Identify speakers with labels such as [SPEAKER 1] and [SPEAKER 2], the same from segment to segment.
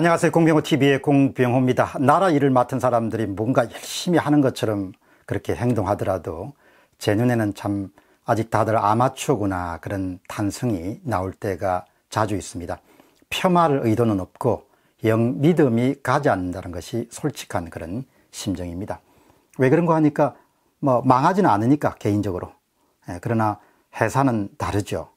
[SPEAKER 1] 안녕하세요. 공병호 TV의 공병호입니다. 나라 일을 맡은 사람들이 뭔가 열심히 하는 것처럼 그렇게 행동하더라도 제 눈에는 참 아직 다들 아마추어구나 그런 탄성이 나올 때가 자주 있습니다. 폄하를 의도는 없고 영 믿음이 가지 않는다는 것이 솔직한 그런 심정입니다. 왜 그런가 하니까 뭐 망하지는 않으니까 개인적으로. 예, 그러나 회사는 다르죠.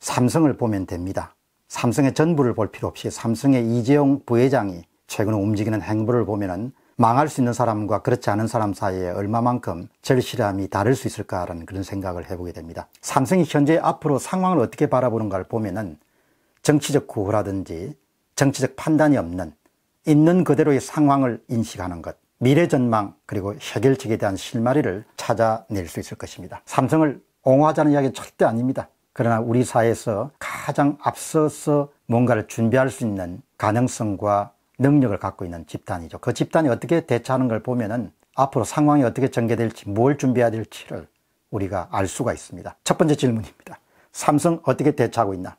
[SPEAKER 1] 삼성을 보면 됩니다. 삼성의 전부를 볼 필요 없이 삼성의 이재용 부회장이 최근 움직이는 행보를 보면은 망할 수 있는 사람과 그렇지 않은 사람 사이에 얼마만큼 절실함이 다를 수 있을까라는 그런 생각을 해보게 됩니다. 삼성이 현재 앞으로 상황을 어떻게 바라보는가를 보면은 정치적 구호라든지 정치적 판단이 없는 있는 그대로의 상황을 인식하는 것, 미래 전망 그리고 해결책에 대한 실마리를 찾아낼 수 있을 것입니다. 삼성을 옹호하자는 이야기 는 절대 아닙니다. 그러나 우리 사회에서 가장 앞서서 뭔가를 준비할 수 있는 가능성과 능력을 갖고 있는 집단이죠. 그 집단이 어떻게 대처하는 걸 보면은 앞으로 상황이 어떻게 전개될지 뭘 준비해야 될지를 우리가 알 수가 있습니다. 첫 번째 질문입니다. 삼성 어떻게 대처하고 있나?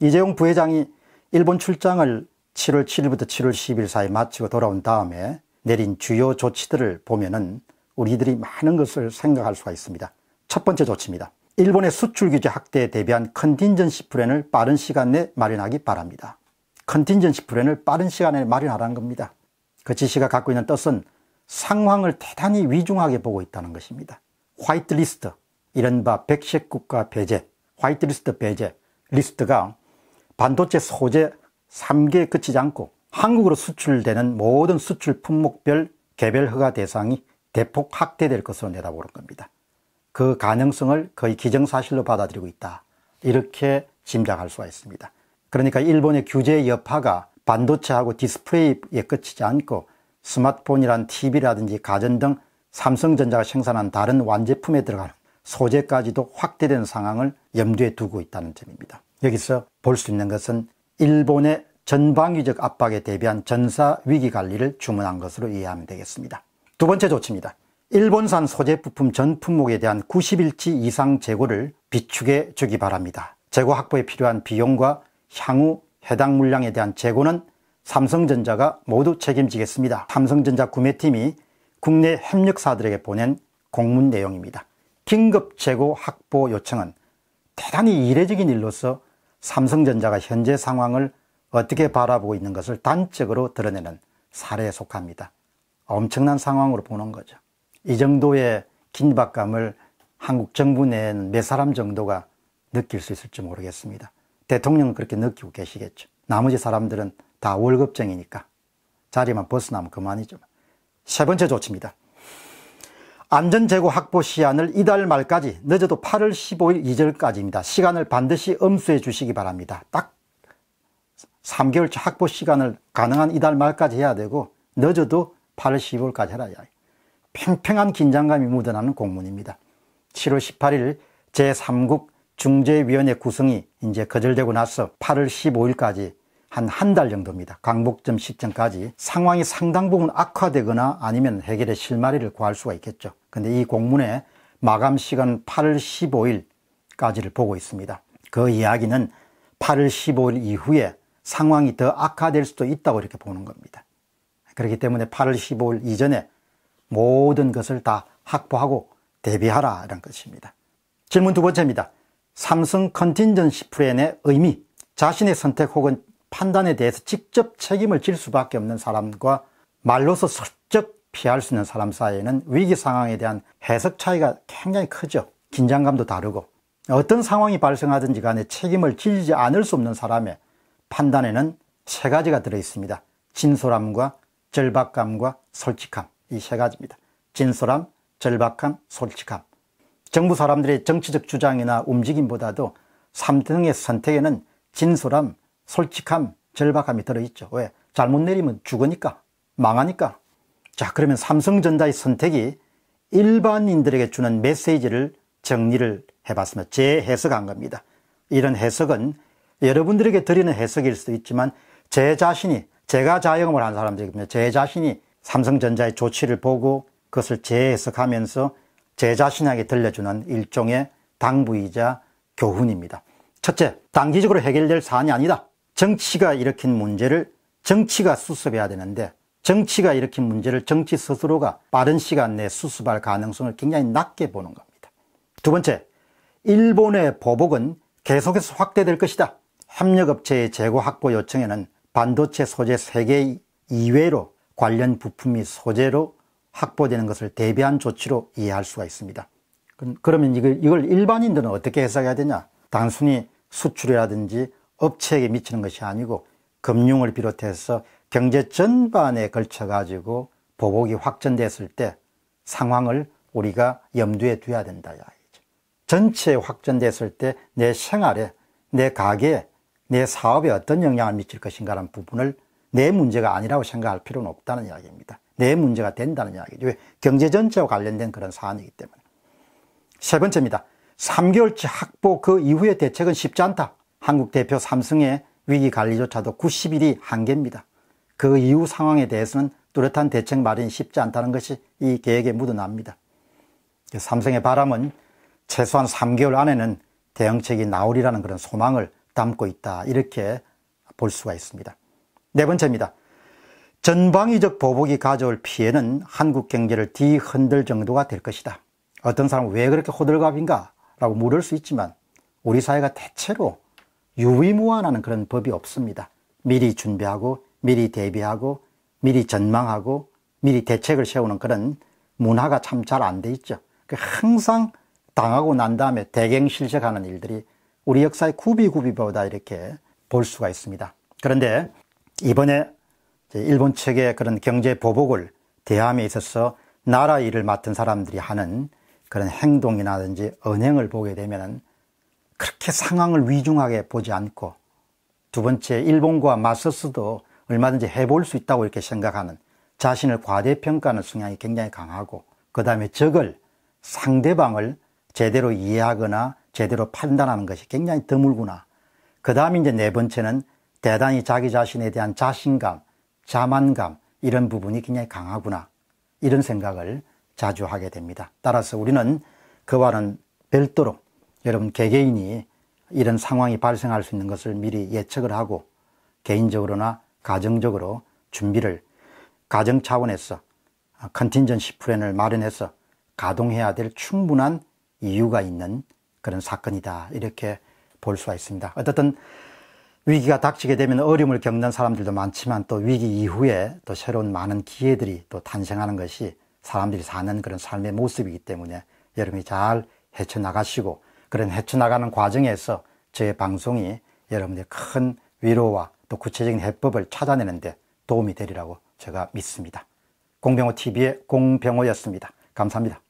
[SPEAKER 1] 이재용 부회장이 일본 출장을 7월 7일부터 7월 10일 사이 마치고 돌아온 다음에 내린 주요 조치들을 보면은 우리들이 많은 것을 생각할 수가 있습니다. 첫 번째 조치입니다. 일본의 수출 규제 확대에 대비한 컨틴전시 플랜을 빠른 시간 내에 마련하기 바랍니다. 컨틴전시 플랜을 빠른 시간에 마련하라는 겁니다. 그 지시가 갖고 있는 뜻은 상황을 대단히 위중하게 보고 있다는 것입니다. 화이트리스트, 이른바 백색 국가 배제, 화이트리스트 배제, 리스트가 반도체 소재 3개에 그치지 않고 한국으로 수출되는 모든 수출 품목별 개별 허가 대상이 대폭 확대될 것으로 내다보는 겁니다. 그 가능성을 거의 기정사실로 받아들이고 있다. 이렇게 짐작할 수가 있습니다. 그러니까 일본의 규제 여파가 반도체하고 디스플레이에 끝이지 않고 스마트폰이란 TV라든지 가전 등 삼성전자가 생산한 다른 완제품에 들어가는 소재까지도 확대된 상황을 염두에 두고 있다는 점입니다. 여기서 볼 수 있는 것은 일본의 전방위적 압박에 대비한 전사 위기 관리를 주문한 것으로 이해하면 되겠습니다. 두 번째 조치입니다. 일본산 소재 부품 전 품목에 대한 90일치 이상 재고를 비축해 주기 바랍니다. 재고 확보에 필요한 비용과 향후 해당 물량에 대한 재고는 삼성전자가 모두 책임지겠습니다. 삼성전자 구매팀이 국내 협력사들에게 보낸 공문 내용입니다. 긴급 재고 확보 요청은 대단히 이례적인 일로서 삼성전자가 현재 상황을 어떻게 바라보고 있는 것을 단적으로 드러내는 사례에 속합니다. 엄청난 상황으로 보는 거죠. 이 정도의 긴박감을 한국 정부 내에는 몇 사람 정도가 느낄 수 있을지 모르겠습니다. 대통령은 그렇게 느끼고 계시겠죠. 나머지 사람들은 다 월급쟁이니까 자리만 벗어나면 그만이죠. 세 번째 조치입니다. 안전재고 확보 시한을 이달 말까지 늦어도 8월 15일 이전까지입니다 시간을 반드시 엄수해 주시기 바랍니다. 딱 3개월차 확보 시간을 가능한 이달 말까지 해야 되고 늦어도 8월 15일까지 해라. 팽팽한 긴장감이 묻어나는 공문입니다. 7월 18일 제3국 중재위원회 구성이 이제 거절되고 나서 8월 15일까지 한 한 달 정도입니다. 강복점 시점까지 상황이 상당 부분 악화되거나 아니면 해결의 실마리를 구할 수가 있겠죠. 근데 이 공문의 마감 시간 8월 15일까지를 보고 있습니다. 그 이야기는 8월 15일 이후에 상황이 더 악화될 수도 있다고 이렇게 보는 겁니다. 그렇기 때문에 8월 15일 이전에 모든 것을 다 확보하고 대비하라 이런 것입니다. 질문 두 번째입니다. 삼성 컨틴전시 플랜의 의미, 자신의 선택 혹은 판단에 대해서 직접 책임을 질 수밖에 없는 사람과 말로서 슬쩍 피할 수 있는 사람 사이에는 위기 상황에 대한 해석 차이가 굉장히 크죠. 긴장감도 다르고 어떤 상황이 발생하든지 간에 책임을 질지 않을 수 없는 사람의 판단에는 세 가지가 들어 있습니다. 진솔함과 절박감과 솔직함. 이세 가지입니다. 진솔함, 절박함, 솔직함. 정부 사람들의 정치적 주장이나 움직임보다도 3등의 선택에는 진솔함, 솔직함, 절박함이 들어있죠. 왜? 잘못 내리면 죽으니까, 망하니까. 자, 그러면 삼성전자의 선택이 일반인들에게 주는 메시지를 정리를 해봤으면 재해석한 겁니다. 이런 해석은 여러분들에게 드리는 해석일 수도 있지만 제 자신이 제가 자영업을 한사람들이거든제 자신이 삼성전자의 조치를 보고 그것을 재해석하면서 제 자신에게 들려주는 일종의 당부이자 교훈입니다. 첫째, 단기적으로 해결될 사안이 아니다. 정치가 일으킨 문제를 정치가 수습해야 되는데 정치가 일으킨 문제를 정치 스스로가 빠른 시간 내에 수습할 가능성을 굉장히 낮게 보는 겁니다. 두 번째, 일본의 보복은 계속해서 확대될 것이다. 협력업체의 재고 확보 요청에는 반도체 소재 3개 이외로 관련 부품이 소재로 확보되는 것을 대비한 조치로 이해할 수가 있습니다. 그, 그러면 이걸, 일반인들은 어떻게 해석해야 되냐? 단순히 수출이라든지 업체에게 미치는 것이 아니고 금융을 비롯해서 경제 전반에 걸쳐 가지고 보복이 확전됐을 때 상황을 우리가 염두에 두어야 된다. 전체 확전됐을 때 내 생활에, 내 가게에, 내 사업에 어떤 영향을 미칠 것인가라는 부분을 내 문제가 아니라고 생각할 필요는 없다는 이야기입니다. 내 문제가 된다는 이야기죠. 왜? 경제 전체와 관련된 그런 사안이기 때문에. 세 번째입니다. 3개월째확보그 이후의 대책은 쉽지 않다. 한국 대표 삼성의 위기 관리조차도 90일이 한계입니다. 그 이후 상황에 대해서는 뚜렷한 대책 마련이 쉽지 않다는 것이 이 계획에 묻어납니다. 그 삼성의 바람은 최소한 3개월 안에는 대응책이 나오리라는 그런 소망을 담고 있다. 이렇게 볼 수가 있습니다. 네 번째입니다. 전방위적 보복이 가져올 피해는 한국 경제를 뒤흔들 정도가 될 것이다. 어떤 사람은 왜 그렇게 호들갑인가? 라고 물을 수 있지만 우리 사회가 대체로 유의무한하는 그런 법이 없습니다. 미리 준비하고 미리 대비하고 미리 전망하고 미리 대책을 세우는 그런 문화가 참 잘 안 돼 있죠. 그 항상 당하고 난 다음에 대갱실색하는 일들이 우리 역사의 구비구비보다 이렇게 볼 수가 있습니다. 그런데 이번에 일본 측의 그런 경제 보복을 대함에 있어서 나라 일을 맡은 사람들이 하는 그런 행동이라든지 언행을 보게 되면 그렇게 상황을 위중하게 보지 않고 두 번째 일본과 맞서서도 얼마든지 해볼 수 있다고 이렇게 생각하는 자신을 과대평가하는 성향이 굉장히 강하고 그 다음에 적을 상대방을 제대로 이해하거나 제대로 판단하는 것이 굉장히 드물구나. 그 다음에 이제 네 번째는 대단히 자기 자신에 대한 자신감, 자만감 이런 부분이 굉장히 강하구나 이런 생각을 자주 하게 됩니다. 따라서 우리는 그와는 별도로 여러분 개개인이 이런 상황이 발생할 수 있는 것을 미리 예측을 하고 개인적으로나 가정적으로 준비를 가정 차원에서 아, 컨틴전시 플랜을 마련해서 가동해야 될 충분한 이유가 있는 그런 사건이다 이렇게 볼 수가 있습니다. 어쨌든 위기가 닥치게 되면 어려움을 겪는 사람들도 많지만 또 위기 이후에 또 새로운 많은 기회들이 또 탄생하는 것이 사람들이 사는 그런 삶의 모습이기 때문에 여러분이 잘 헤쳐나가시고 그런 헤쳐나가는 과정에서 저의 방송이 여러분의 큰 위로와 또 구체적인 해법을 찾아내는데 도움이 되리라고 제가 믿습니다. 공병호 TV의 공병호였습니다. 감사합니다.